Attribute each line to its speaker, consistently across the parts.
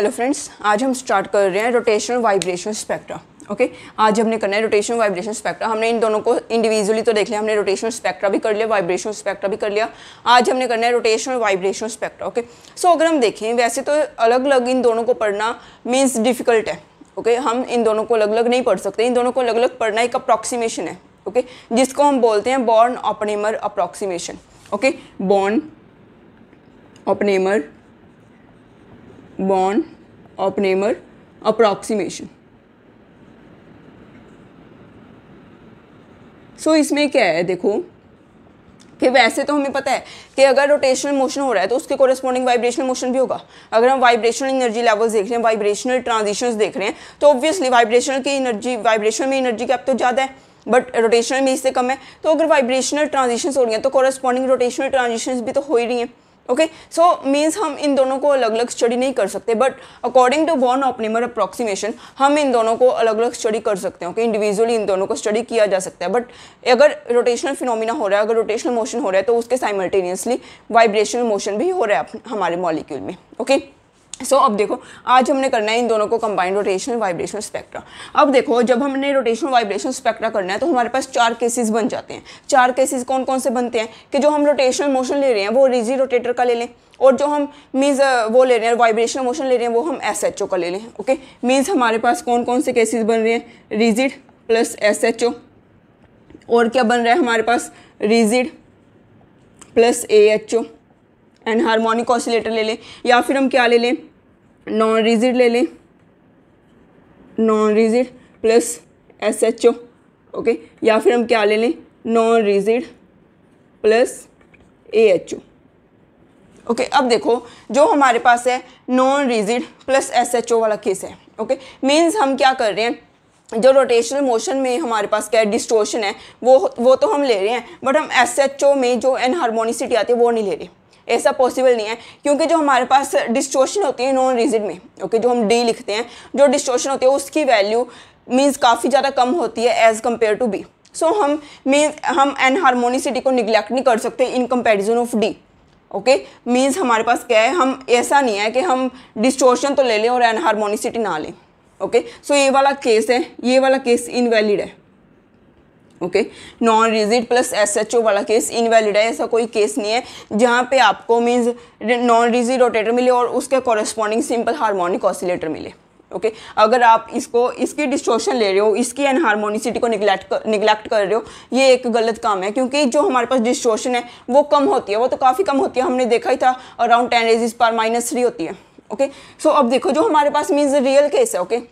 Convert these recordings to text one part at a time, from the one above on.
Speaker 1: Hello friends आज हम start कर रहे हैं rotation vibration spectra okay okay? आज हमने करना है रोटेशन वाइब्रेशन स्पेक्ट्रा हमने इन दोनों को इंडिविजुअली तो देख लिया हमने रोटेशन स्पेक्ट्रा भी कर लिया वाइब्रेशन स्पेक्ट्रा भी कर लिया आज हमने करना है rotational vibration spectra okay so अगर हम देखें वैसे तो अलग अलग इन दोनों को पढ़ना मीन्स डिफिकल्ट है ओके okay? हम इन दोनों को अलग अलग नहीं पढ़ सकते इन दोनों को अलग अलग पढ़ना एक अप्रॉक्सीमेशन है ओके okay? जिसको हम बोलते हैं Born Oppenheimer approximation okay Born Oppenheimer Born Oppenheimer approximation सो इसमें क्या है देखो कि वैसे तो हमें पता है कि अगर रोटेशनल मोशन हो रहा है तो उसके कोरस्पॉन्डिंग वाइब्रेशनल मोशन भी होगा अगर हम वाइब्रेशनल एनर्जी लेवल्स देख रहे हैं वाइब्रेशनल ट्रांजिशंस देख रहे हैं तो ऑब्वियसली वाइब्रेशनल की एनर्जी वाइब्रेशन में एनर्जी गैप तो ज़्यादा है बट रोटेशनल में इससे कम है तो अगर वाइब्रेशनल ट्रांजिशंस हो रही हैं तो कॉरस्पॉन्डिंग रोटेशनल ट्रांजिशंस भी तो हो ही रही हैं ओके सो मीन्स हम इन दोनों को अलग अलग स्टडी नहीं कर सकते बट अकॉर्डिंग टू वॉन ऑपनिमर अप्रॉक्सीमेशन हम इन दोनों को अलग अलग स्टडी कर सकते हैं ओके इंडिविजुअली इन दोनों को स्टडी किया जा सकता है बट अगर रोटेशनल फिनोमिना हो रहा है अगर रोटेशनल मोशन हो रहा है तो उसके साइमल्टेनियसली वाइब्रेशनल मोशन भी हो रहा है हमारे मॉलिक्यूल में ओके okay? सो so, अब देखो आज हमने करना है इन दोनों को कंबाइंड रोटेशनल वाइब्रेशन स्पेक्ट्रा अब देखो जब हमने रोटेशनल वाइब्रेशन स्पेक्ट्रा करना है तो हमारे पास चार केसेस बन जाते हैं चार केसेस कौन कौन से बनते हैं कि जो हम रोटेशनल मोशन ले रहे हैं वो रिजी रोटेटर का ले लें और जो हम मीन्स वो ले रहे हैं वाइब्रेशनल मोशन ले रहे हैं वो हम एस एच ओ का ले लें ओके मीन्स हमारे पास कौन कौन से केसेज बन रहे हैं rigid plus S H O और क्या बन रहा है हमारे पास rigid plus A H O and harmonic oscillator ले लें या फिर हम क्या ले लें नॉन रिजिड ले लें non rigid plus S H O okay या फिर हम क्या ले लें non rigid plus A H O okay अब देखो जो हमारे पास है non rigid plus S H O वाला केस है ओके okay? मीन्स हम क्या कर रहे हैं जो रोटेशनल मोशन में हमारे पास क्या है डिस्टोशन है वो वो तो हम ले रहे हैं बट हम एस एच ओ में जो एनहारमोनिसिटी आती है वो नहीं ले रहे ऐसा पॉसिबल नहीं है क्योंकि जो हमारे पास डिस्ट्रोशन होती है नॉन रिजिड में ओके जो हम डी लिखते हैं जो डिस्ट्रोशन होती है उसकी वैल्यू मीन्स काफ़ी ज़्यादा कम होती है as compared to B so हम मीन्स हम हारमोनीसिटी को निगलेक्ट नहीं कर सकते in comparison of D okay means हमारे पास क्या है हम ऐसा नहीं है कि हम डिस्ट्रोशन तो ले लें और हारमोनीसिटी ना लें ओके सो ये वाला केस है ये वाला केस इनवैलिड है okay non rigid plus S H O वाला केस इनवैलिड है ऐसा कोई केस नहीं है जहाँ पे आपको मीन्स नॉन रिजिड रोटेटर मिले और उसके कॉरेस्पॉन्डिंग सिंपल हार्मोनिक ऑसिलेटर मिले ओके okay? अगर आप इसको इसकी डिस्ट्रोशन ले रहे हो इसकी अनहारमोनिसिटी को निगलेक्ट निगलैक्ट निगलेक्ट कर रहे हो ये एक गलत काम है क्योंकि जो हमारे पास डिस्ट्रोशन है वो कम होती है वो तो काफ़ी कम होती है हमने देखा ही था अराउंड टेन रेजिस पर माइनस थ्री होती है ओके okay? सो so, अब देखो जो हमारे पास मीन्स रियल केस है ओके okay?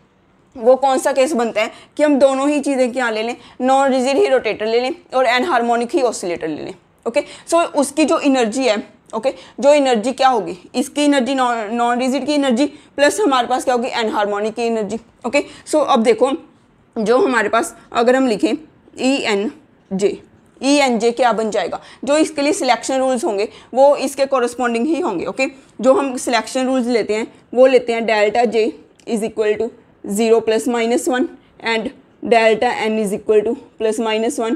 Speaker 1: वो कौन सा केस बनता है कि हम दोनों ही चीज़ें क्या ले लें नॉन रिजिड ही रोटेटर ले लें और एन हारमोनिक ही ऑसिलेटर ले लें ओके सो so, उसकी जो एनर्जी है ओके okay? जो एनर्जी क्या होगी इसकी एनर्जी नॉन रिजिड की एनर्जी प्लस हमारे पास क्या होगी एन हारमोनिक की एनर्जी ओके सो अब देखो जो हमारे पास अगर हम लिखें ई एन जे ई एन जे क्या बन जाएगा जो इसके लिए सिलेक्शन रूल्स होंगे वो इसके कॉरस्पॉन्डिंग ही होंगे ओके okay? जो हम सिलेक्शन रूल्स लेते हैं वो लेते हैं delta J is equal to 0 plus minus 1 and delta n is equal to plus minus 1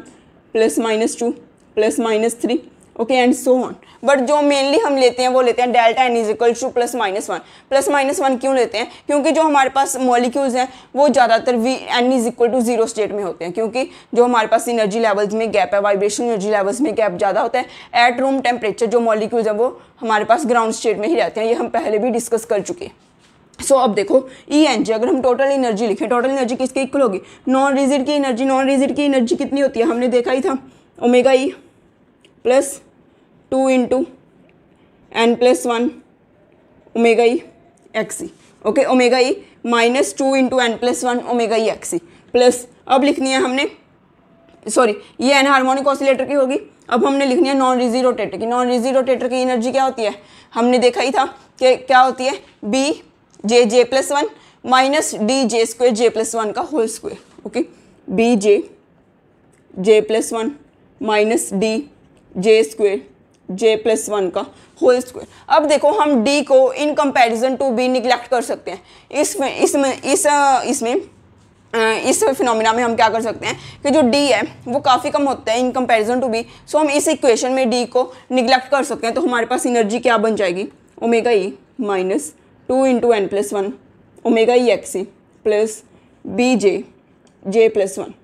Speaker 1: plus minus 2 plus minus 3 okay and so one but जो मेनली हम लेते हैं वो लेते हैं delta N is equal to plus minus one plus minus one क्यों लेते हैं क्योंकि जो हमारे पास मॉलिक्यूल्स हैं वो ज़्यादातर V N is equal to zero state में होते हैं क्योंकि जो हमारे पास इनर्जी लेवल्स में गैप है वाइब्रेशन एनर्जी लेवल्स में गैप ज़्यादा होता है एट रूम टेम्परेचर जो मॉलिक्यूल्स हैं वो हमारे पास ग्राउंड स्टेट में ही रहते हैं ये हम पहले भी डिस्कस कर चुके हैं सो so, अब देखो ई एन जी अगर हम टोटल एनर्जी लिखें टोटल एनर्जी किसके इक्वल होगी नॉन रिजिड की एनर्जी नॉन रिजिड की एनर्जी कितनी होती है हमने देखा ही था omega E plus two into N plus one omega E X E okay omega E minus two into N plus one omega E X E plus अब लिखनी है हमने सॉरी ये एन हार्मोनिक ऑसिलेटर की होगी अब हमने लिखनी है नॉन रिजी रोटेटर की नॉन रिजी रोटेटर की एनर्जी क्या होती है हमने देखा ही था कि क्या होती है B J J plus one minus D J square J plus one का whole square okay B J J plus one minus D J square J plus one का होल स्क्वेयर अब देखो हम डी को in comparison to B neglect कर सकते हैं इसमें इसमें इस इसमें इस फिनोमिना में हम क्या कर सकते हैं कि जो डी है वो काफ़ी कम होता है in comparison to B so हम इस इक्वेशन में डी को निगलेक्ट कर सकते हैं तो हमारे पास इनर्जी क्या बन जाएगी omega E minus two into N plus one omega E X E plus B J J plus one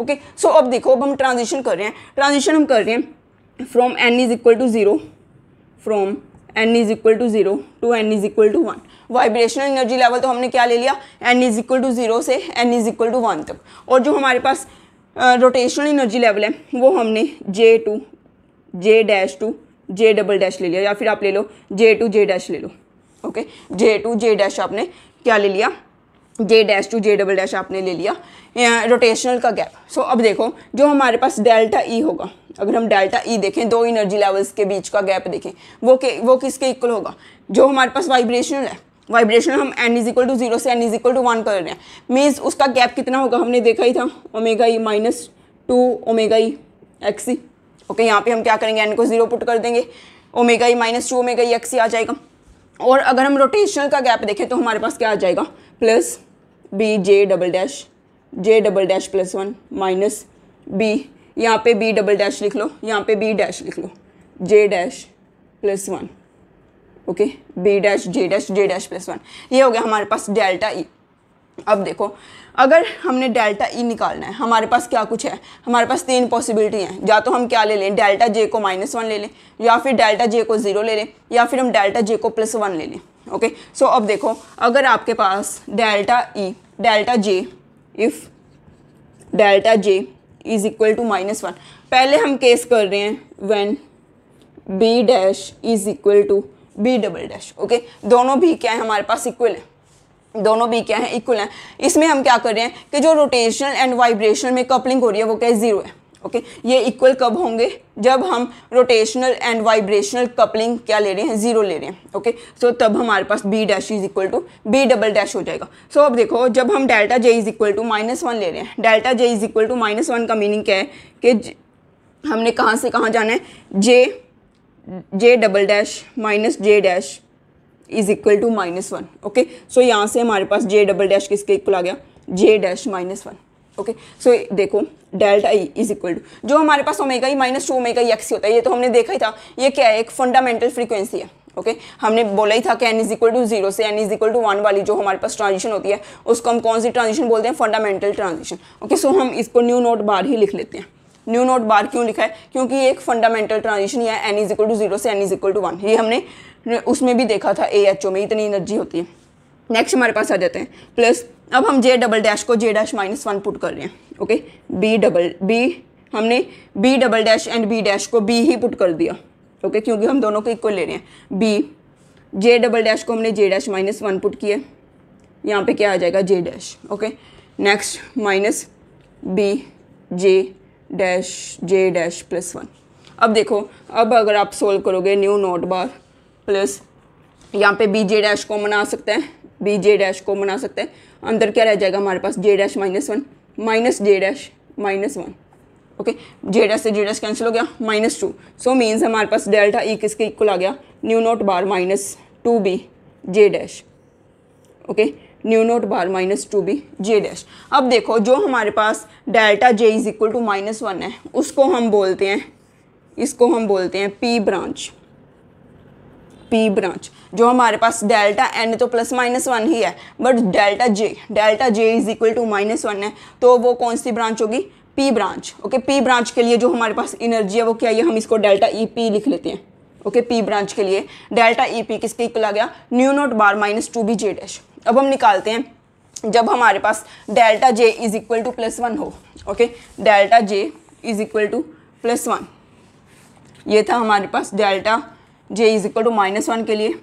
Speaker 1: okay so अब देखो अब हम ट्रांजिशन कर रहे हैं ट्रांजिशन हम कर रहे हैं from N is equal to zero from N is equal to zero to N is equal to one vibrational energy level तो हमने क्या ले लिया N is equal to zero से N is equal to one तक और जो हमारे पास रोटेशनल एनर्जी लेवल है वो हमने J to J dash to J double dash ले लिया या फिर आप ले लो जे टू जे डैश ले लो okay J to J dash आपने क्या ले लिया J dash to J double dash आपने ले लिया रोटेशनल का गैप सो so, अब देखो जो हमारे पास डेल्टा ई e होगा अगर हम डेल्टा ई e देखें दो इनर्जी लेवल्स के बीच का गैप देखें वो के वो किसके इक्वल होगा जो हमारे पास वाइब्रेशनल है वाइब्रेशनल हम N is equal to zero से N is equal to one कर रहे हैं मीन्स उसका गैप कितना होगा हमने देखा ही था omega E minus two omega E X E okay यहाँ पे हम क्या करेंगे एन को जीरो पुट कर देंगे omega E minus two omega E X E आ जाएगा और अगर हम रोटेशनल का गैप देखें तो हमारे पास क्या आ जाएगा plus B J double dash J double dash plus one minus B यहाँ पे बी डबल डैश लिख लो यहाँ पे बी डैश लिख लो J dash plus one okay B dash J dash J dash plus one ये हो गया हमारे पास डेल्टा ई e। अब देखो अगर हमने डेल्टा ई e निकालना है हमारे पास क्या कुछ है हमारे पास तीन पॉसिबिलिटी हैं या तो हम क्या ले लें डेल्टा जे को माइनस वन ले लें या फिर डेल्टा जे को ज़ीरो ले लें या फिर हम डेल्टा जे को प्लस वन ले लें ओके सो अब देखो अगर आपके पास delta E e, delta J if delta J is equal to minus one पहले हम केस कर रहे हैं when B dash is equal to B double dash okay दोनों भी क्या है हमारे पास इक्वल है दोनों भी क्या हैं इक्वल हैं इसमें हम क्या कर रहे हैं कि जो रोटेशनल एंड वाइब्रेशनल में कपलिंग हो रही है वो क्या है ज़ीरो है ओके ये इक्वल कब होंगे जब हम रोटेशनल एंड वाइब्रेशनल कपलिंग क्या ले रहे हैं जीरो ले रहे हैं ओके सो तब हमारे पास B dash is equal to B double dash हो जाएगा सो अब देखो जब हम delta J is equal to minus one ले रहे हैं delta J is equal to minus one का मीनिंग क्या है कि हमने कहाँ से कहाँ जाना है J J double dash minus J dash is equal to minus one okay so यहाँ से हमारे पास जे डबल डैश किसके इक्वल आ गया J dash minus one okay so देखो delta E is equal to जो हमारे पास omega E minus two omega X होता है ये तो हमने देखा ही था ये क्या है एक फंडामेंटल फ्रीक्वेंसी है ओके okay? हमने बोला ही था कि N is equal to zero से N is equal to one वाली जो हमारे पास ट्रांजिशन होती है उसको हम कौन सी ट्रांजिशन बोलते हैं फंडामेंटल ट्रांजिशन ओके सो हम इसको न्यू नोट बार ही लिख लेते हैं न्यू नोट बार क्यों लिखा है क्योंकि एक फंडामेंटल ट्रांजिशन है N is equal to zero से N is equal to one ये हमने उसमें भी देखा था ए एच ओ में इतनी एनर्जी होती है नेक्स्ट हमारे पास आ जाते हैं प्लस अब हम जे डबल डैश को J dash minus one put कर रहे हैं ओके बी डबल बी हमने B double dash and B dash को बी ही पुट कर दिया ओके क्योंकि हम दोनों को इक्वल ले रहे हैं बी जे डबल डैश को हमने J dash minus one put किया यहाँ पे क्या आ जाएगा J dash okay next minus B J dash J dash plus one अब देखो अब अगर आप सोल्व करोगे न्यू नोट बार प्लस यहाँ पे बी जे डैश कॉमन आ सकता है बी जे डैश कॉमन आ सकता है अंदर क्या रह जाएगा हमारे पास J dash minus one minus J dash minus one okay J dash से जे डैश कैंसिल हो गया माइनस टू सो मीन्स हमारे पास डेल्टा ई e किसके इक्वल आ गया nu note bar minus two B J dash okay nu note bar minus two B J dash अब देखो जो हमारे पास delta J is equal to minus one है उसको हम बोलते हैं इसको हम बोलते हैं पी ब्रांच पी ब्रांच जो हमारे पास डेल्टा एन तो प्लस माइनस वन ही है but delta J delta J is equal to minus one है तो वो कौन सी ब्रांच होगी P branch okay P branch के लिए जो हमारे पास एनर्जी है वो क्या है हम इसको डेल्टा ई पी लिख लेते हैं ओके पी ब्रांच के लिए डेल्टा ई पी किसके इक्वल आ गया nu note bar minus two B J dash अब हम निकालते हैं जब हमारे पास delta J is equal to plus one हो okay delta J is equal to plus one ये था हमारे पास delta J is equal to minus one के लिए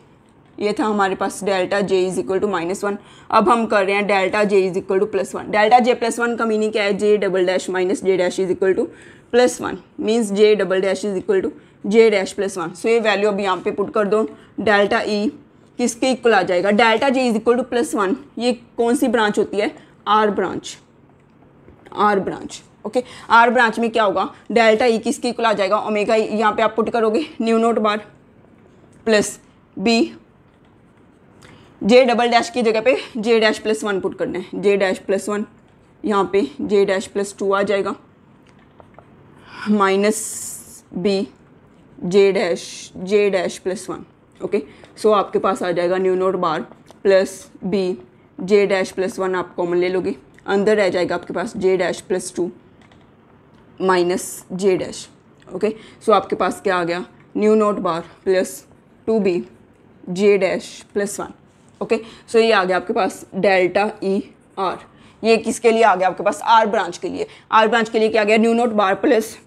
Speaker 1: ये था हमारे पास delta J is equal to minus one अब हम कर रहे हैं delta J is equal to plus one delta J plus one का मीनिंग क्या है J double dash minus J dash is equal to plus one means J double dash is equal to J dash plus one so ये value अब यहाँ पे put कर दो delta E e, किसके इक्वल आ जाएगा delta J is equal to plus one ये कौन सी ब्रांच होती है R branch are branch okay R branch में क्या होगा डेल्टा ई e किसके इक्वल आ जाएगा ओमेगा ई e यहाँ पे आप पुट करोगे nu note bar plus B J double dash की जगह पे J dash plus one put करना है जे डैश प्लस वन यहाँ पे जे डैश प्लस टू आ जाएगा minus B J dash J dash plus one okay so आपके पास आ जाएगा nu note bar plus B J dash plus one आप कॉमन ले लोगे अंदर रह जाएगा आपके पास J dash plus two minus J dash okay so आपके पास क्या आ गया nu note bar plus two B J dash plus one okay so ये आ गया आपके पास डेल्टा ई आर ये किसके लिए आ गया आपके पास आर ब्रांच के लिए आर ब्रांच के लिए क्या आ गया nu note bar plus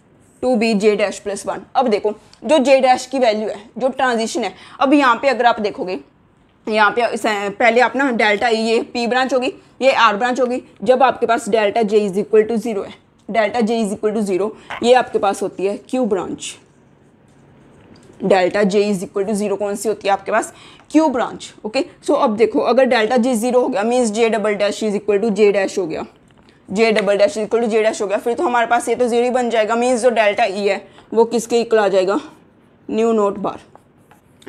Speaker 1: two B J dash plus one अब देखो जो जे डैश की वैल्यू है जो ट्रांजिशन है अब यहाँ पे अगर आप देखोगे यहाँ पे पहले आप ना डेल्टा ये पी ब्रांच होगी ये आर ब्रांच होगी जब आपके पास delta J is equal to zero है delta J is equal to zero ये आपके पास होती है Q branch delta J is equal to zero कौन सी होती है आपके पास क्यू ब्रांच ओके सो अब देखो अगर डेल्टा जे जीरो हो गया means J double dash is equal to J dash हो गया J double dash equal to J dash हो गया फिर तो हमारे पास ये तो जीरो ही बन जाएगा मीन्स जो डेल्टा ई e है वो किसके इक्वल आ जाएगा nu note bar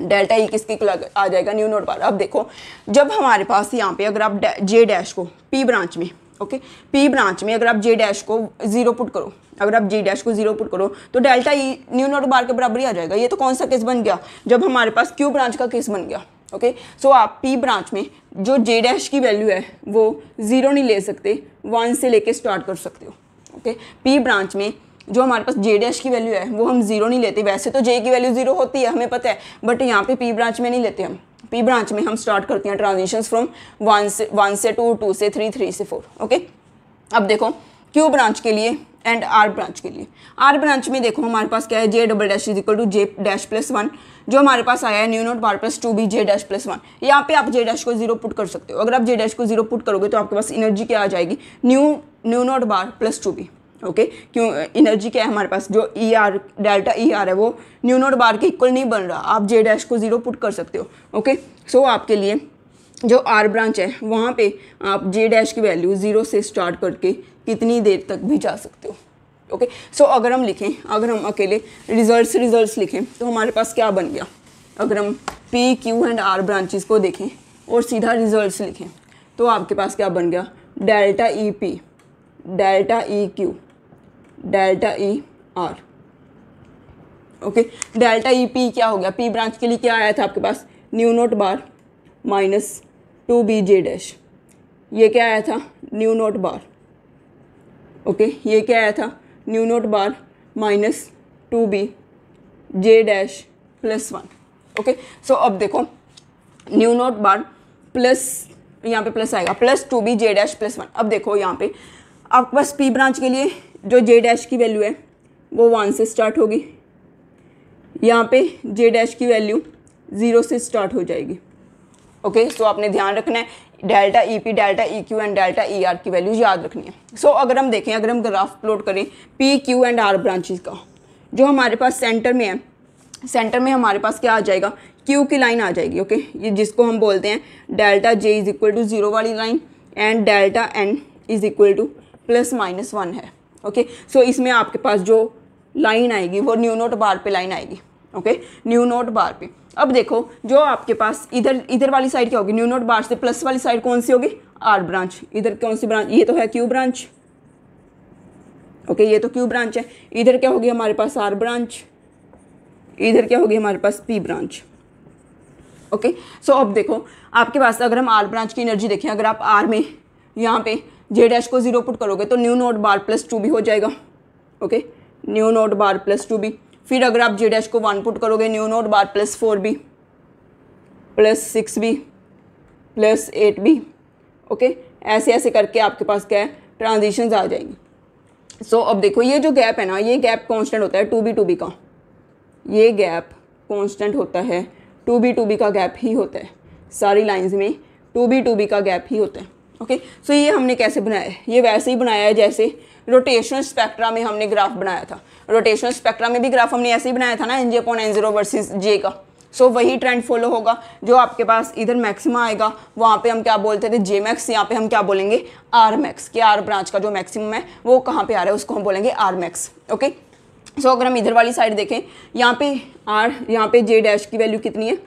Speaker 1: delta E e किसके इक्वल आ जाएगा न्यू नोट बार अब देखो जब हमारे पास यहाँ पे अगर आप जे डैश को पी ब्रांच में ओके पी ब्रांच में अगर आप जे डैश को जीरो पुट करो अगर आप जी डैश को जीरो पुट करो तो delta E nu note bar के बराबर ही आ जाएगा ये तो कौन सा केस बन गया जब हमारे पास क्यू ब्रांच का केस बन गया ओके सो आप पी ब्रांच में जो जे डैश की वैल्यू है वो ज़ीरो नहीं ले सकते वन से लेके स्टार्ट कर सकते हो ओके पी ब्रांच में जो हमारे पास जे डैश की वैल्यू है वो हम जीरो नहीं लेते वैसे तो जे की वैल्यू जीरो होती है हमें पता है बट यहाँ पे पी ब्रांच में नहीं लेते हम पी ब्रांच में हम स्टार्ट करते हैं ट्रांजिशन फ्रॉम वन से वन से टू टू से थ्री थ्री से फोर ओके अब देखो क्यू ब्रांच के लिए एंड आर ब्रांच के लिए आर ब्रांच में देखो हमारे पास क्या है J double dash is equal to J dash plus one जो हमारे पास आया है nu note bar plus two B J dash plus one यहाँ पे आप जे डैश को जीरो पुट कर सकते हो अगर आप जे डैश को जीरो पुट करोगे तो आपके पास एनर्जी क्या आ जाएगी nu nu note bar plus two B okay okay? क्यों एनर्जी क्या है हमारे पास जो E R delta E R है वो न्यू नोट बार के इक्वल नहीं बन रहा आप जे डैश को ज़ीरो पुट कर सकते हो ओके okay? सो so, आपके लिए जो आर ब्रांच है वहाँ पे आप जे डैश की वैल्यू ज़ीरो से स्टार्ट करके कितनी देर तक भी जा सकते हो ओके okay? सो so, अगर हम लिखें अगर हम अकेले रिज़ल्ट रिजल्ट लिखें तो हमारे पास क्या बन गया अगर हम P Q and R branches को देखें और सीधा रिजल्ट लिखें तो आपके पास क्या बन गया delta E P delta E Q delta E R okay delta E e P क्या हो गया पी ब्रांच के लिए क्या आया था आपके पास nu note bar minus two B J dash ये क्या आया था nu note bar okay okay, ये क्या आया था nu note bar minus two B J dash plus one okay so अब देखो न्यू नोट बार प्लस यहाँ पे प्लस आएगा plus two B J dash plus one अब देखो यहाँ पे आपके पास पी ब्रांच के लिए जो जे डैश की वैल्यू है वो वन से स्टार्ट होगी यहाँ पे जे डैश की वैल्यू ज़ीरो से स्टार्ट हो जाएगी ओके okay, सो so आपने ध्यान रखना है delta E P delta E Q and delta E R की वैल्यू याद रखनी है सो so, अगर हम देखें अगर हम ग्राफ प्लॉट करें P Q and R branches का जो हमारे पास सेंटर में है सेंटर में हमारे पास क्या आ जाएगा क्यू की लाइन आ जाएगी ओके okay? ये जिसको हम बोलते हैं delta J is equal to zero वाली line and delta N is equal to plus minus one है ओके सो so, इसमें आपके पास जो लाइन आएगी वो न्यू नोट बार पे लाइन आएगी ओके न्यू नोट बार पे अब देखो जो आपके पास इधर इधर वाली साइड क्या होगी न्यू नोट बार से प्लस वाली साइड कौन सी होगी आर ब्रांच इधर कौन सी ब्रांच ये तो है क्यू ब्रांच ओके ये तो क्यू ब्रांच है इधर क्या होगी हमारे पास आर ब्रांच इधर क्या होगी हमारे पास पी ब्रांच ओके सो अब देखो आपके पास अगर हम आर ब्रांच की एनर्जी देखें अगर आप आर में यहाँ पे जे डैश को जीरो पुट करोगे तो nu note bar plus two भी हो जाएगा okay nu note bar plus two भी फिर अगर आप जे डैश को वन पुट करोगे nu note bar plus four भी प्लस सिक्स भी प्लस एट भी ओके ऐसे ऐसे करके आपके पास क्या है ट्रांजिशन आ जाएंगी सो so, अब देखो ये जो गैप है ना ये गैप कॉन्स्टेंट होता है टू बी टू बी का ये गैप कॉन्स्टेंट होता है टू बी टू बी का गैप ही होता है सारी लाइन्स में टू बी टू बी का गैप ही होता है ओके सो ये हमने कैसे बनाया है ये वैसे ही बनाया है जैसे रोटेशनल स्पेक्ट्रा में हमने ग्राफ बनाया था रोटेशनल स्पेक्ट्रा में भी ग्राफ हमने ऐसे ही बनाया था ना N J upon N zero versus J का सो so, वही ट्रेंड फॉलो होगा जो आपके पास इधर मैक्सिमा आएगा वहाँ पे हम क्या बोलते थे जे मैक्स यहाँ पे हम क्या बोलेंगे आर मैक्स कि आर ब्रांच का जो मैक्सिमम है वो कहाँ पे आ रहा है उसको हम बोलेंगे आर मैक्स ओके सो अगर हम इधर वाली साइड देखें यहाँ पे आर यहाँ पे जे डैश की वैल्यू कितनी है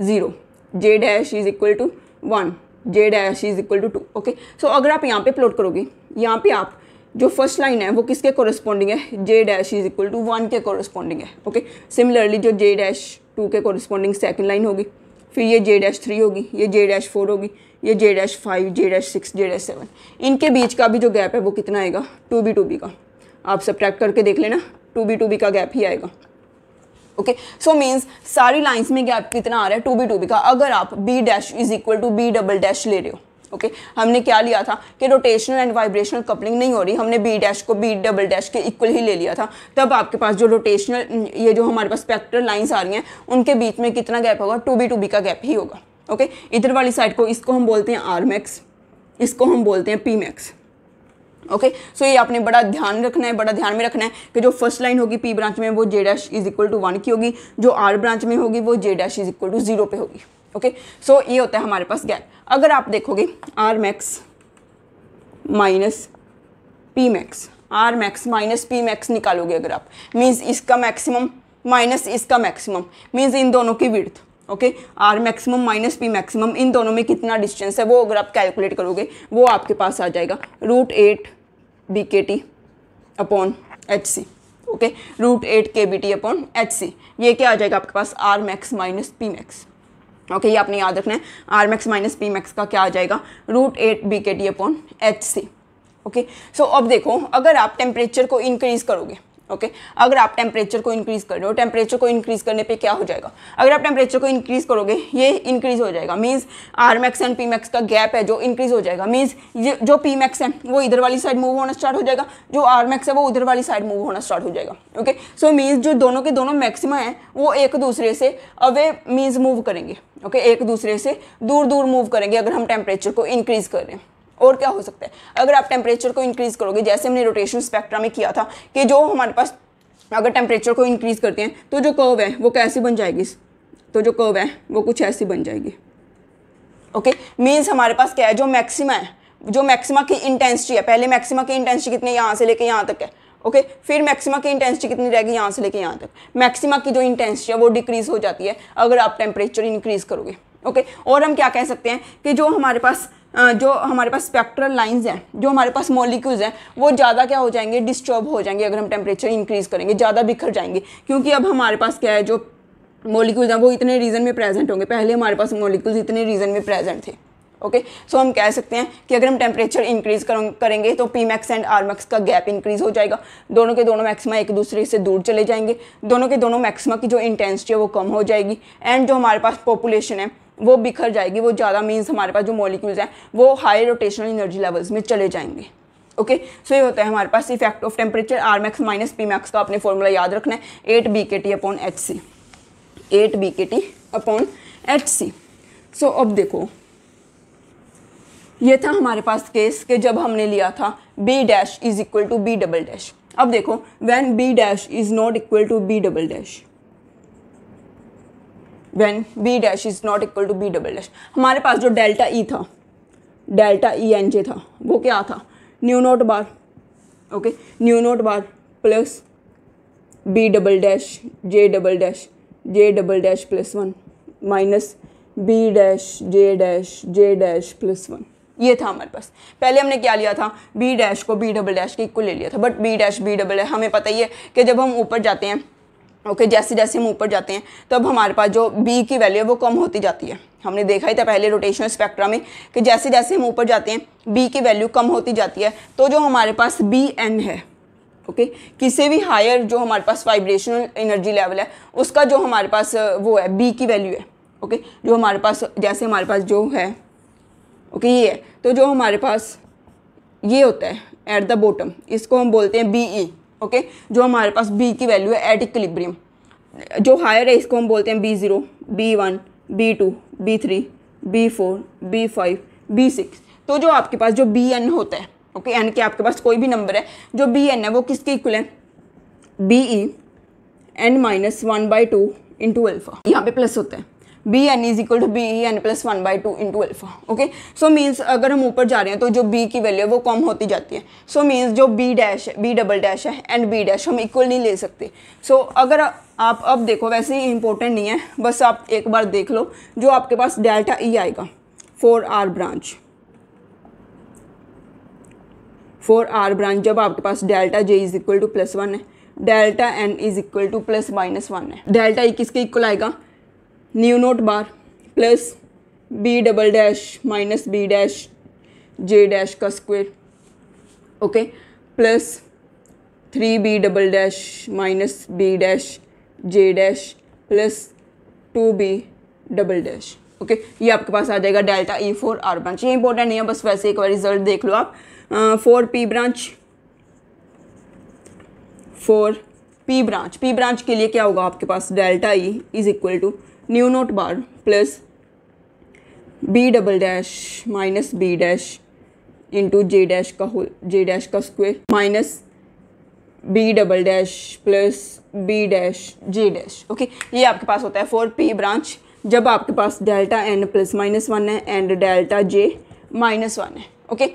Speaker 1: zero J dash is equal to one J dash is equal to two okay so अगर आप यहाँ पे प्लॉट करोगे यहाँ पे आप जो फर्स्ट लाइन है वो किसके कॉरस्पॉन्डिंग है J dash is equal to one के कॉरस्पॉन्डिंग है ओके सिमिलरली जो जे डैश टू के कॉरस्पॉन्डिंग सेकेंड लाइन होगी फिर ये जे डैश थ्री होगी ये जे डैश फोर होगी ये J dash five J dash six J dash seven इनके बीच का भी जो गैप है वो कितना आएगा टू बी टू बी का आप सब करके देख लेना टू बी टू बी का गैप ही आएगा ओके सो मीन्स सारी लाइन्स में गैप कितना आ रहा है टू बी टू बी का अगर आप B dash is equal to B double dash ले रहे हो ओके okay, हमने क्या लिया था कि रोटेशनल एंड वाइब्रेशनल कपलिंग नहीं हो रही हमने बी डैश को बी डबल डैश के इक्वल ही ले लिया था तब आपके पास जो रोटेशनल ये जो हमारे पास स्पेक्ट्रल लाइंस आ रही हैं उनके बीच में कितना गैप होगा टू बी टू बी का गैप ही होगा ओके okay? इधर वाली साइड को इसको हम बोलते हैं आर मैक्स इसको हम बोलते हैं पी मैक्स ओके सो ये आपने बड़ा ध्यान रखना है बड़ा ध्यान में रखना है कि जो फर्स्ट लाइन होगी पी ब्रांच में वो J dash is equal to one की होगी जो आर ब्रांच में होगी वो J dash is equal to zero पे होगी ओके सो ये होता है हमारे पास गैप अगर आप देखोगे R max minus P max R max minus P max निकालोगे अगर आप मीन्स इसका मैक्सिमम माइनस इसका मैक्सिमम मीन्स इन दोनों की width okay R maximum minus P maximum इन दोनों में कितना डिस्टेंस है वो अगर आप कैलकुलेट करोगे वो आपके पास आ जाएगा root eight B K T upon H C okay root eight K B T upon H C ये क्या आ जाएगा आपके पास R max minus P max okay ये आपने याद रखना है R max minus P max का क्या आ जाएगा root eight B K T upon H C okay so अब देखो अगर आप टेम्परेचर को इंक्रीज़ करोगे ओके okay? अगर आप टेम्परेचर को इंक्रीज़ कर रहे हो टेम्परेचर को इंक्रीज़ करने पे क्या हो जाएगा अगर आप टेम्परेचर को इंक्रीज़ करोगे ये इंक्रीज़ हो जाएगा means R max and P max का गैप है जो इंक्रीज़ हो जाएगा मींस ये जो पी मैक्स है वो इधर वाली साइड मूव होना स्टार्ट हो जाएगा जो आर मैक्स है वो उधर वाली साइड मूव होना स्टार्ट हो जाएगा ओके सो मीन्स जो दोनों के दोनों मैक्सिम हैं वो एक दूसरे से अवे मीन्स मूव करेंगे ओके okay? एक दूसरे से दूर दूर मूव करेंगे अगर हम टेम्परेचर को इंक्रीज़ कर रहे हैं और क्या हो सकता है अगर आप टेम्परेचर को इंक्रीज़ करोगे जैसे हमने रोटेशन स्पेक्ट्रा में किया था कि जो हमारे पास अगर टेम्परेचर को इंक्रीज़ करते हैं तो जो कर्व है वो कैसी बन जाएगी तो जो कर्व है वो कुछ ऐसी बन जाएगी ओके okay? मीन्स हमारे पास क्या है जो मैक्सिमा है जो मैक्सिमा की इंटेंसिटी है पहले मैक्सिमा की इंटेंसिटी कितनी यहाँ से लेके यहाँ तक है ओके okay? फिर मैक्सिमा की इंटेंसिटी कितनी रहेगी यहाँ से लेके यहाँ तक मैक्सिमा की जो इंटेंसिटी है वो डिक्रीज़ हो जाती है अगर आप टेम्परेचर इंक्रीज़ करोगे ओके okay? और हम क्या कह सकते हैं कि जो हमारे पास जो हमारे पास स्पेक्ट्रल लाइंस हैं जो हमारे पास मॉलिक्यूल्स हैं वो ज़्यादा क्या हो जाएंगे डिस्टर्ब हो जाएंगे अगर हम टेम्परेचर इंक्रीज़ करेंगे ज़्यादा बिखर जाएंगे क्योंकि अब हमारे पास क्या है जो मॉलिक्यूल्स हैं वो इतने रीजन में प्रेजेंट होंगे पहले हमारे पास मॉलिक्यूल्स इतने रीजन में प्रेजेंट थे ओके okay? सो so, हम कह सकते हैं कि अगर हम टेम्परेचर इंक्रीज करेंगे तो P max and R max का गैप इंक्रीज हो जाएगा दोनों के दोनों मैक्सिमा एक दूसरे से दूर चले जाएंगे दोनों के दोनों मैक्सिमा की जो इंटेंसिटी है वो कम हो जाएगी एंड जो हमारे पास पॉपुलेशन है वो बिखर जाएगी वो ज़्यादा मीन्स हमारे पास जो मॉलिक्यूल्स हैं वो हाई रोटेशनल एनर्जी लेवल्स में चले जाएंगे ओके okay, सो so ये होता है हमारे पास effect of temperature R max minus P max का अपने फॉर्मूला याद रखना है eight B K T upon H C eight B K T upon H C so अब देखो ये था हमारे पास केस के जब हमने लिया था B dash is equal to B double dash अब देखो when B dash is not equal to B double dash when B dash is not equal to B double dash हमारे पास जो डेल्टा ई e था delta E N J था वो क्या था nu note bar okay nu note bar plus B double dash J double dash J double dash plus one minus B dash J dash J dash plus one ये था हमारे पास पहले हमने क्या लिया था बी डैश को बी डबल डैश के इक्वल ले लिया था but B dash B double dash हमें पता ही है कि जब हम ऊपर जाते हैं ओके okay, जैसे जैसे हम ऊपर जाते हैं तब हमारे पास जो बी की वैल्यू है वो कम होती जाती है हमने देखा ही था पहले रोटेशनल स्पेक्ट्रा में कि जैसे जैसे हम ऊपर जाते हैं बी की वैल्यू कम होती जाती है तो जो हमारे पास बी एन है ओके okay? किसी भी हायर जो हमारे पास वाइब्रेशनल एनर्जी लेवल है उसका जो हमारे पास वो है बी की वैल्यू है ओके okay? जो हमारे पास जैसे हमारे पास जो है ओके ये है तो जो हमारे पास ये होता है एट द बॉटम इसको हम बोलते हैं बी ई e, ओके जो हमारे पास बी की वैल्यू है एट इक्लिब्रियम जो हायर है इसको हम बोलते हैं B zero B one B two B three B four B five B six तो जो आपके पास जो बी एन होता है ओके एन के आपके पास कोई भी नंबर है जो बी एन है वो किसके इक्वल है B E N minus one by two into alpha यहाँ पे प्लस होता है B N is equal to B E N plus one by two into alpha okay so means अगर हम ऊपर जा रहे हैं तो जो बी की वैल्यू है वो कम होती जाती है सो so मीन्स जो बी डैश है बी डबल डैश है एंड बी डैश हम इक्वल नहीं ले सकते सो so, अगर आप अब देखो वैसे ही इंपॉर्टेंट नहीं है बस आप एक बार देख लो जो आपके पास डेल्टा ई e आएगा for R branch for R branch जब आपके पास delta J is equal to plus one है delta N is equal to plus minus one है डेल्टा ई e किसके इक्वल आएगा nu note bar plus B double dash minus B dash J dash का square okay plus three B double dash minus B dash J dash plus two B double dash okay ये आपके पास आ जाएगा delta E e for R branch ये important नहीं है बस वैसे एक बार रिजल्ट देख लो आप for P branch for P branch P branch के लिए क्या होगा आपके पास delta E is equal to nu note bar plus B double dash minus B dash into J dash का होल जे डैश का square minus B double dash plus B dash J dash okay ये आपके पास होता है four P branch जब आपके पास delta N plus minus one है and delta J minus one है ओके okay?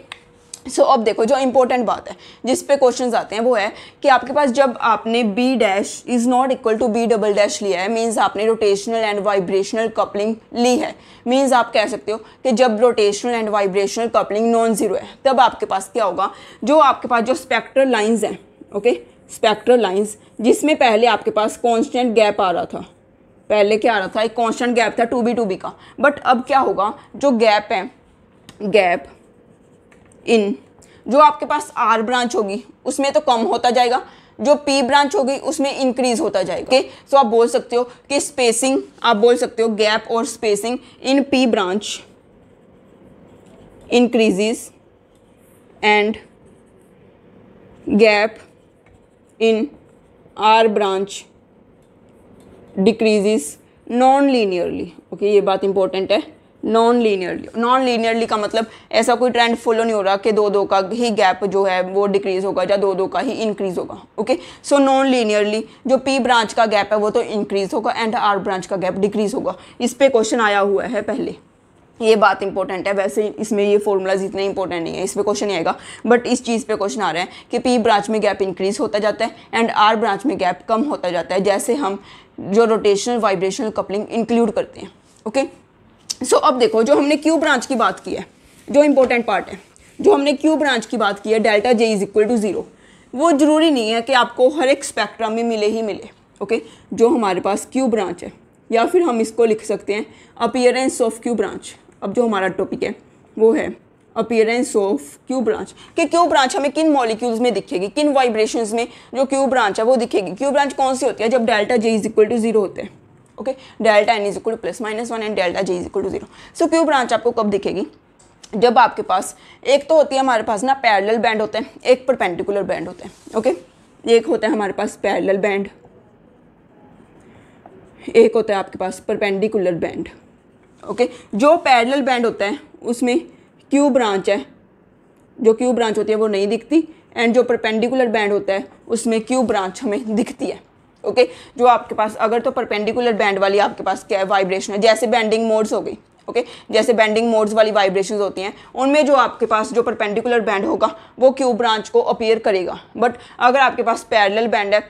Speaker 1: सो so, अब देखो जो इंपॉर्टेंट बात है जिस पे क्वेश्चन आते हैं वो है कि आपके पास जब आपने B dash is not equal to B double dash लिया है मीन्स आपने रोटेशनल एंड वाइब्रेशनल कपलिंग ली है मीन्स आप कह सकते हो कि जब rotational and vibrational coupling non zero है तब आपके पास क्या होगा जो आपके पास जो स्पेक्ट्रल लाइन्स हैं ओके स्पेक्ट्रल लाइन्स जिसमें पहले आपके पास कॉन्स्टेंट गैप आ रहा था पहले क्या आ रहा था एक कॉन्स्टेंट गैप था टू बी टू बी का बट अब क्या होगा जो गैप है गैप इन जो आपके पास आर ब्रांच होगी उसमें तो कम होता जाएगा जो पी ब्रांच होगी उसमें इंक्रीज होता जाएगा ओके okay? सो so आप बोल सकते हो कि स्पेसिंग आप बोल सकते हो गैप और spacing in P branch increases and gap in R branch decreases non linearly okay ये बात इंपॉर्टेंट है नॉन लीनियरली नॉन लीनियरली का मतलब ऐसा कोई ट्रेंड फॉलो नहीं हो रहा कि दो दो का ही गैप जो है वो डिक्रीज़ होगा या दो दो का ही इंक्रीज़ होगा ओके सो नॉन लीनियरली जो पी ब्रांच का गैप है वो तो इंक्रीज़ होगा एंड आर ब्रांच का गैप डिक्रीज़ होगा इस पर क्वेश्चन आया हुआ है पहले ये बात इंपॉर्टेंट है वैसे इसमें ये फॉर्मूलाज इतने इंपॉर्टेंट नहीं है इस पर क्वेश्चन नहीं आएगा बट इस चीज़ पे क्वेश्चन आ रहा है कि पी ब्रांच में गैप इंक्रीज होता जाता है एंड आर ब्रांच में गैप कम होता जाता है जैसे हम जो रोटेशनल वाइब्रेशनल कपलिंग इंक्लूड करते हैं ओके okay? सो अब देखो जो हमने क्यू ब्रांच की बात की है जो इम्पोर्टेंट पार्ट है जो हमने क्यू ब्रांच की बात की है delta J is equal to zero वो ज़रूरी नहीं है कि आपको हर एक स्पेक्ट्रम में मिले ही मिले ओके जो हमारे पास क्यू ब्रांच है या फिर हम इसको लिख सकते हैं अपियरेंस ऑफ क्यू ब्रांच अब जो हमारा टॉपिक है वो है अपियरेंस ऑफ क्यू ब्रांच कि क्यू ब्रांच हमें किन मॉलिक्यूल्स में दिखेगी किन वाइब्रेशंस में जो क्यू ब्रांच है वो दिखेगी क्यू ब्रांच कौन सी होती है जब delta J is equal to zero होते हैं okay delta N is equal to plus minus one and delta J is equal to zero so Q branch आपको कब दिखेगी जब आपके पास एक तो होती है हमारे पास ना पैरेलल बैंड होते हैं एक परपेंडिकुलर बैंड होते हैं ओके एक होता है हमारे पास पैरेलल बैंड एक होता है आपके पास परपेंडिकुलर बैंड ओके जो पैरेलल बैंड होता है उसमें क्यू ब्रांच है जो क्यू ब्रांच होती है वो नहीं दिखती एंड जो परपेंडिकुलर बैंड होता है उसमें क्यू ब्रांच हमें दिखती है ओके जो आपके पास अगर तो परपेंडिकुलर बैंड वाली आपके पास क्या वाइब्रेशन है जैसे बैंडिंग मोड्स हो गई ओके okay? जैसे बैंडिंग मोड्स वाली वाइब्रेशन होती हैं उनमें जो आपके पास जो परपेंडिकुलर बैंड होगा वो क्यू ब्रांच को अपेयर करेगा बट अगर आपके पास पैरेलल बैंड है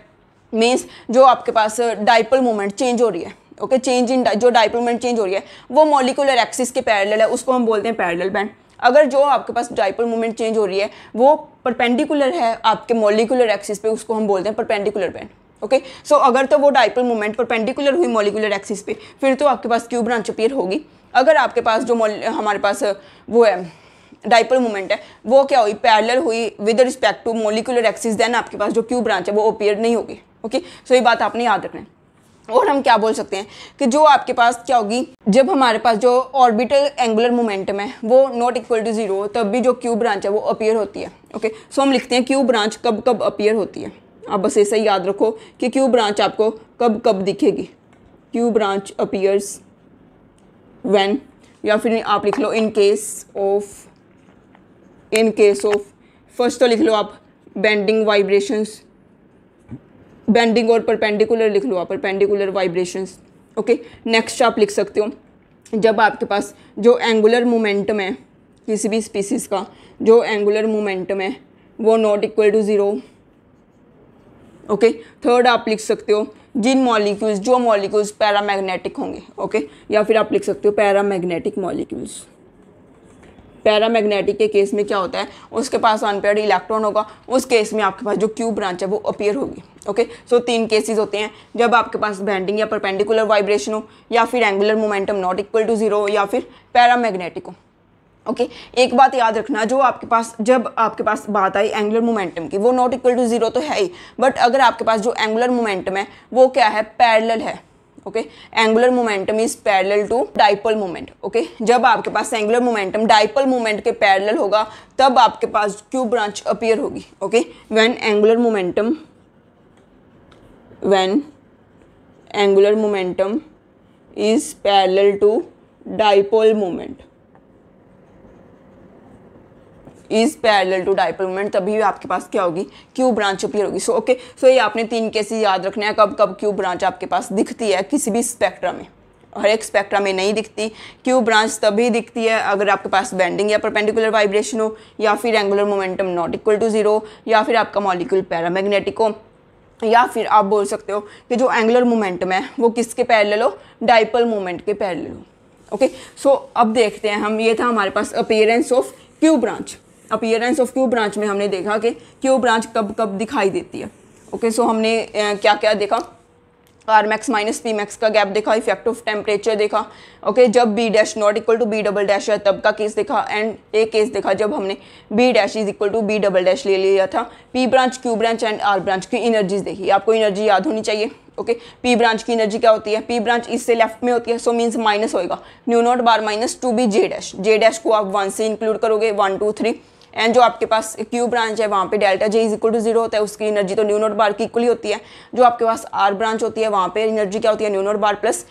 Speaker 1: मीन्स जो आपके पास डाइपल मोमेंट चेंज हो रही है ओके चेंज इन जो डाइपल मूवमेंट चेंज हो रही है वो मॉलिकुलर एक्सिस के पैरेलल है उसको हम बोलते हैं पैरेलल बैंड अगर जो आपके पास डाइपल मूवमेंट चेंज हो रही है वो परपेंडिकुलर है आपके मोलिकुलर एक्सिस पे उसको हम बोलते हैं परपेंडिकुलर बैंड ओके सो अगर तो वो डाइपल मोमेंट पेंडिकुलर हुई मॉलिकुलर एक्सिस पे फिर तो आपके पास क्यू ब्रांच अपीयर होगी अगर आपके पास जो हमारे पास वो है डाइपल मोमेंट है वो क्या हुई पैरेलल हुई with respect to molecular axis then आपके पास जो क्यूब ब्रांच है वो अपीयर नहीं होगी ओके सो ये बात आपने याद रखना है और हम क्या बोल सकते हैं कि जो आपके पास क्या होगी जब हमारे पास जो ऑर्बिटल एंगुलर मोमेंटम है वो नॉट इक्वल टू जीरो तब भी जो क्यू ब्रांच है वो अपीयर होती है ओके सो हम लिखते हैं क्यू ब्रांच कब कब अपीयर होती है आप बस ऐसा ही याद रखो कि क्यू ब्रांच आपको कब कब दिखेगी क्यू ब्रांच अपीयर्स वैन या फिर आप लिख लो in case of in case of first तो लिख लो आप बेंडिंग वाइब्रेशंस बेंडिंग और परपेंडिकुलर लिख लो आप परपेंडिकुलर वाइब्रेशंस ओके नेक्स्ट आप लिख सकते हो जब आपके पास जो एंगुलर मोमेंटम है किसी भी स्पीसीज़ का जो एंगुलर मोमेंटम है वो not equal to zero okay third आप लिख सकते हो जिन मॉलिक्यूल्स जो मॉलिक्यूल्स पैरामैग्नेटिक होंगे ओके या फिर आप लिख सकते हो पैरामैग्नेटिक मॉलिक्यूल्स पैरामैग्नेटिक के केस में क्या होता है उसके पास अनपेड इलेक्ट्रॉन होगा उस केस में आपके पास जो क्यू ब्रांच है वो अपेयर होगी ओके सो तीन केसेस होते हैं जब आपके पास बैंडिंग या परपेंडिकुलर वाइब्रेशन हो या फिर angular momentum not equal to zero या फिर पैरामैग्नेटिक हो ओके okay? एक बात याद रखना जो आपके पास जब आपके पास बात आई एंगुलर मोमेंटम की वो नॉट इक्वल टू जीरो तो है ही बट अगर आपके पास जो एंगुलर मोमेंटम है वो क्या है पैरेलल है okay angular momentum is parallel to dipole moment okay जब आपके पास एंगुलर मोमेंटम डाइपल मोमेंट के पैरेलल होगा तब आपके पास क्यू ब्रांच अपीयर होगी okay when angular momentum when angular momentum is parallel to dipole moment is parallel to dipole moment तभी आपके पास क्या होगी क्यू ब्रांच अपीयर होगी सो ओके सो ये आपने तीन केसेस याद रखने हैं कब कब क्यू ब्रांच आपके पास दिखती है किसी भी स्पेक्ट्रा में हर एक स्पेक्ट्रा में नहीं दिखती क्यू ब्रांच तभी दिखती है अगर आपके पास बेंडिंग या परपेंडिकुलर वाइब्रेशन हो या फिर angular momentum not equal to zero या फिर आपका मॉलिक्यूल पैरामैग्नेटिक हो या फिर आप बोल सकते हो कि जो एंगुलर मोमेंटम है वो किसके पैरेलल हो डाइपल मोमेंट के पैरेलल हो ओके सो अब देखते हैं हम ये था हमारे पास appearance of Q branch appearance of Q branch में हमने देखा कि क्यू ब्रांच कब कब दिखाई देती है ओके okay, सो so हमने ए, क्या क्या देखा R max minus P max का गैप देखा इफेक्ट ऑफ टेम्परेचर देखा ओके okay, जब B dash not equal to B double dash है तब का केस देखा एंड एक केस देखा जब हमने B dash is equal to B double dash ले लिया था P branch Q branch and R branch की एनर्जीज देखी आपको एनर्जी याद होनी चाहिए ओके पी ब्रांच की एनर्जी क्या होती है पी ब्रांच इससे लेफ्ट में होती है सो मीन्स माइनस होएगा nu naught bar minus two B J dash J dash को आप वन से इंक्लूड करोगे वन टू थ्री एंड जो आपके पास क्यू ब्रांच है वहाँ पे delta J is equal to zero होता है उसकी एनर्जी तो न्यू नोट बार की इक्वली होती है जो आपके पास आर ब्रांच होती है वहाँ पे एनर्जी क्या होती है nu note bar plus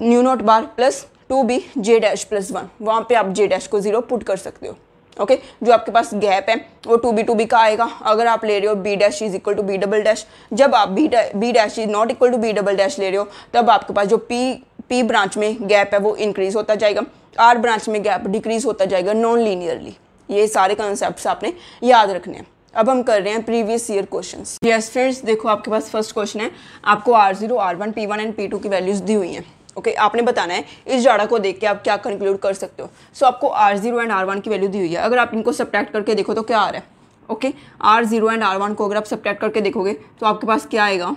Speaker 1: nu note bar plus two B J dash plus one वहाँ पर आप जे डैश को जीरो पुट कर सकते हो ओके okay, जो आपके पास गैप है वो टू बी टू बी का आएगा अगर आप ले रहे हो B dash is equal to B double dash जब आप B B dash is not equal to B double dash ले रहे हो तब आपके पास जो पी पी ब्रांच में गैप है वो इंक्रीज होता जाएगा आर ब्रांच में गैप डिक्रीज होता जाएगा नॉन लीनियरली ये सारे कॉन्सेप्ट आपने याद रखने हैं अब हम कर रहे हैं previous year question yes friends देखो आपके पास फर्स्ट क्वेश्चन है आपको R zero R one P one and P two की वैल्यूज़ दी हुई हैं ओके okay, आपने बताना है इस जाड़ा को देख के आप क्या कंक्लूड कर सकते हो सो so, आपको R zero and R one की वैल्यू दी हुई है अगर आप इनको सब्ट्रैक्ट करके देखो तो क्या आ रहा है okay R zero and R one को अगर आप सब्ट्रैक्ट करके देखोगे तो आपके पास क्या आएगा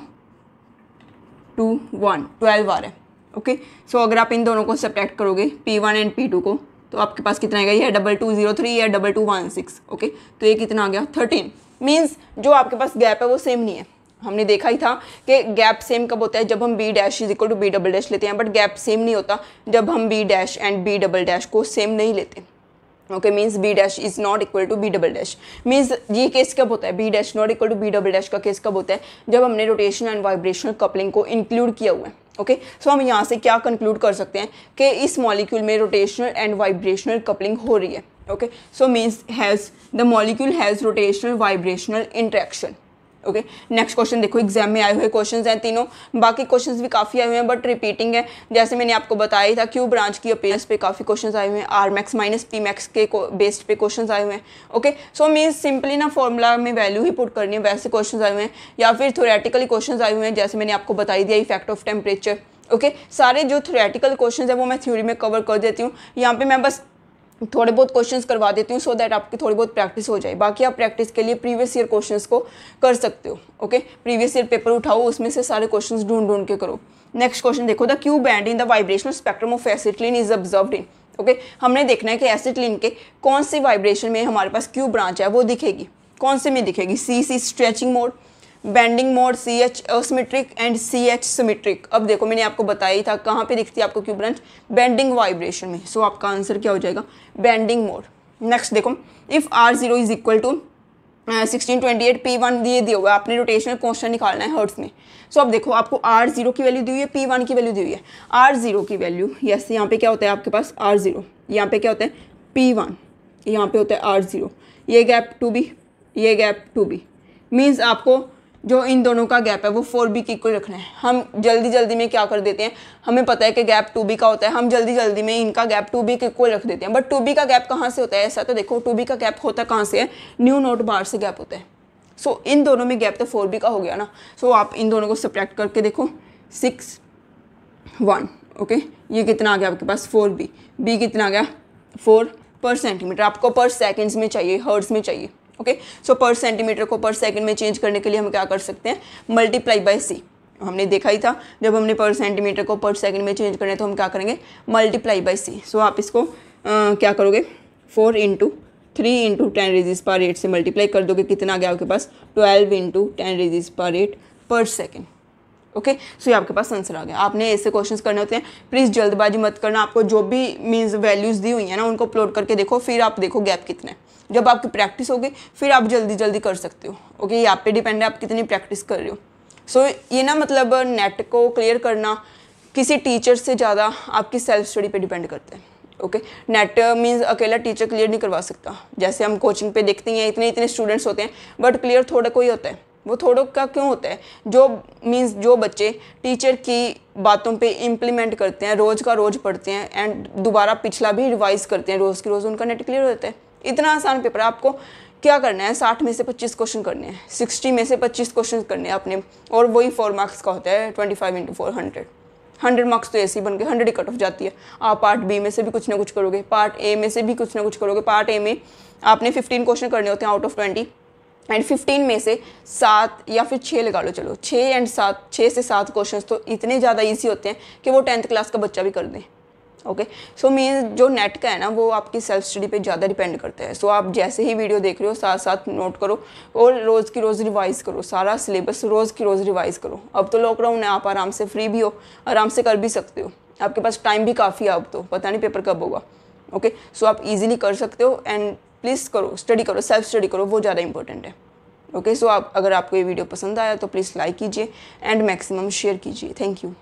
Speaker 1: टू वन ट्वेल्व आ रहा है ओके सो अगर आप इन दोनों को सब्ट्रैक्ट करोगे P one and P two को तो आपके पास कितना आएगा ये डबल टू जीरो थ्री या double two one six okay तो ये कितना आ गया थर्टीन मीन्स जो आपके पास गैप है वो सेम नहीं है हमने देखा ही था कि गैप सेम कब होता है जब हम B dash is equal to B double dash लेते हैं बट गैप सेम नहीं होता जब हम B dash and B double dash को सेम नहीं लेते okay means B dash is not equal to B double dash means ये केस कब होता है B dash not equal to B double dash का केस कब होता है जब हमने रोटेशन एंड वाइब्रेशनल कपलिंग को इंक्लूड किया हुआ है ओके सो हम यहाँ से क्या कंक्लूड कर सकते हैं कि इस मॉलिक्यूल में रोटेशनल एंड वाइब्रेशनल कपलिंग हो रही है okay so means has the molecule has rotational vibrational interaction okay next question देखो एग्जाम में आए हुए क्वेश्चंस हैं तीनों बाकी क्वेश्चंस भी काफ़ी आए हुए हैं बट रिपीटिंग है जैसे मैंने आपको बताया ही था क्यू ब्रांच की अपेयर्स पे काफ़ी क्वेश्चंस आए हुए हैं R max minus P max के बेस्ड पे क्वेश्चंस आए हुए हैं ओके सो मीन सिंपली ना फॉर्मूला में वैल्यू ही पुट करनी है वैसे क्वेश्चन आए हुए हैं या फिर थोरेटिकली क्वेश्चन आए हुए हैं जैसे मैंने आपको बताई दिया इफेक्ट ऑफ टेम्परेचर ओके सारे जो थोरेटिकल क्वेश्चन है वो मैं थ्योरी में कवर कर देती हूँ यहाँ पर मैं बस थोड़े बहुत क्वेश्चंस करवा देती हूँ सो दैट आपकी थोड़ी बहुत प्रैक्टिस हो जाए बाकी आप प्रैक्टिस के लिए प्रीवियस ईयर क्वेश्चंस को कर सकते हो ओके प्रीवियस ईयर पेपर उठाओ उसमें से सारे क्वेश्चंस ढूंढ ढूंढ के करो नेक्स्ट क्वेश्चन देखो the Q band in the vibrational spectrum of acetylene is observe in okay हमने देखना है कि एसिटलिन के कौन से वाइब्रेशन में हमारे पास क्यू ब्रांच है वो दिखेगी कौन से में दिखेगी C C stretching mode bending mode C H asymmetric and C H symmetric अब देखो मैंने आपको बताया ही था कहाँ पे दिखती है आपको क्यों ब्रांच बैंडिंग वाइब्रेशन में सो so, आपका आंसर क्या हो जाएगा बैंडिंग मोड नेक्स्ट देखो if R zero is equal to sixteen twenty eight P one ये दिया हुआ आपने रोटेशनल कॉन्स्टेंट निकालना है हर्ट्स में सो so, अब देखो आपको आर जीरो की वैल्यू दी हुई है पी वन की वैल्यू दी हुई है आर जीरो की वैल्यू यस यहाँ पे क्या होता है आपके पास आर जीरो यहाँ पे क्या होता है पी वन यहाँ पे होता है आर जीरो ये गैप टू बी ये गैप टू बी मीन्स आपको जो इन दोनों का गैप है वो फोर बी की इक्वल रखना है हम जल्दी जल्दी में क्या कर देते हैं हमें पता है कि गैप टू बी का होता है हम जल्दी जल्दी में इनका गैप टू बी के इक्वल रख देते हैं बट टू बी का गैप कहाँ से होता है ऐसा तो देखो टू बी का गैप होता है कहाँ से है न्यू नोट बार से गैप होता है सो so, इन दोनों में गैप तो फोर बी का हो गया ना सो so, आप इन दोनों को सप्रैक्ट करके देखो सिक्स वन ओके ये कितना आ गया आपके पास फोर बी बी कितना आ गया फोर पर सेंटीमीटर आपको पर सेकेंड्स में चाहिए हर्ड्स में चाहिए ओके सो पर सेंटीमीटर को पर सेकंड में चेंज करने के लिए हम क्या कर सकते हैं मल्टीप्लाई बाय सी हमने देखा ही था जब हमने पर सेंटीमीटर को पर सेकंड में चेंज करना है तो हम क्या करेंगे मल्टीप्लाई बाय सी सो आप इसको आ, क्या करोगे four into three into ten raise पर एट से मल्टीप्लाई कर दोगे कितना गया आपके पास ट्वेल्व इंटू टेन रेजिस पर एट पर सेकेंड ओके सो ये आपके पास आंसर आ गया आपने ऐसे क्वेश्चन करने होते हैं प्लीज़ जल्दबाजी मत करना आपको जो भी मींस वैल्यूज़ दी हुई है ना उनको अपलोड करके देखो फिर आप देखो गैप कितना है जब आपकी प्रैक्टिस होगी फिर आप जल्दी जल्दी कर सकते हो ओके ये आप पे डिपेंड है आप कितनी प्रैक्टिस कर रहे हो सो so, ये ना मतलब नेट को क्लियर करना किसी टीचर से ज़्यादा आपकी सेल्फ स्टडी पर डिपेंड करता है ओके नेट मीन्स अकेला टीचर क्लियर नहीं करवा सकता जैसे हम कोचिंग पे देखते हैं इतने इतने स्टूडेंट्स होते हैं बट क्लियर थोड़ा कोई होता है वो थोड़ों का क्यों होता है जो मीन्स जो बच्चे टीचर की बातों पे इम्प्लीमेंट करते हैं रोज़ का रोज़ पढ़ते हैं एंड दोबारा पिछला भी रिवाइज करते हैं रोज़ के रोज़ उनका नेट क्लियर होता है इतना आसान पेपर आपको क्या करना है साठ में से पच्चीस क्वेश्चन करने हैं सिक्सटी में से पच्चीस क्वेश्चन करने हैं अपने और वही फोर मार्क्स का होता है twenty five into four hundred hundred marks तो ऐसी बन गए हंड्रेड कट ऑफ जाती है आप पार्ट बी में से भी कुछ ना कुछ करोगे पार्ट ए में से भी कुछ ना कुछ करोगे पार्ट ए में आपने फिफ्टीन क्वेश्चन करने होते हैं आउट ऑफ ट्वेंटी एंड 15 में से सात या फिर छः लगा लो चलो छः एंड सात छः से सात क्वेश्चन तो इतने ज़्यादा ईजी होते हैं कि वो टेंथ क्लास का बच्चा भी कर दें ओके सो मीन जो नेट का है ना वो आपकी सेल्फ स्टडी पे ज़्यादा डिपेंड करता है सो so, आप जैसे ही वीडियो देख रहे हो साथ साथ नोट करो और रोज़ की रोज़ रिवाइज़ करो सारा सिलेबस रोज़ की रोज़ रिवाइज़ करो अब तो लॉकडाउन है आप आराम से फ्री भी हो आराम से कर भी सकते हो आपके पास टाइम भी काफ़ी है अब तो पता नहीं पेपर कब होगा ओके सो so, आप इजीली कर सकते हो एंड प्लीज़ करो स्टडी करो सेल्फ स्टडी करो वो ज़्यादा इंपॉर्टेंट है ओके okay, सो so आप अगर आपको ये वीडियो पसंद आया तो प्लीज़ लाइक कीजिए एंड मैक्सिमम शेयर कीजिए थैंक यू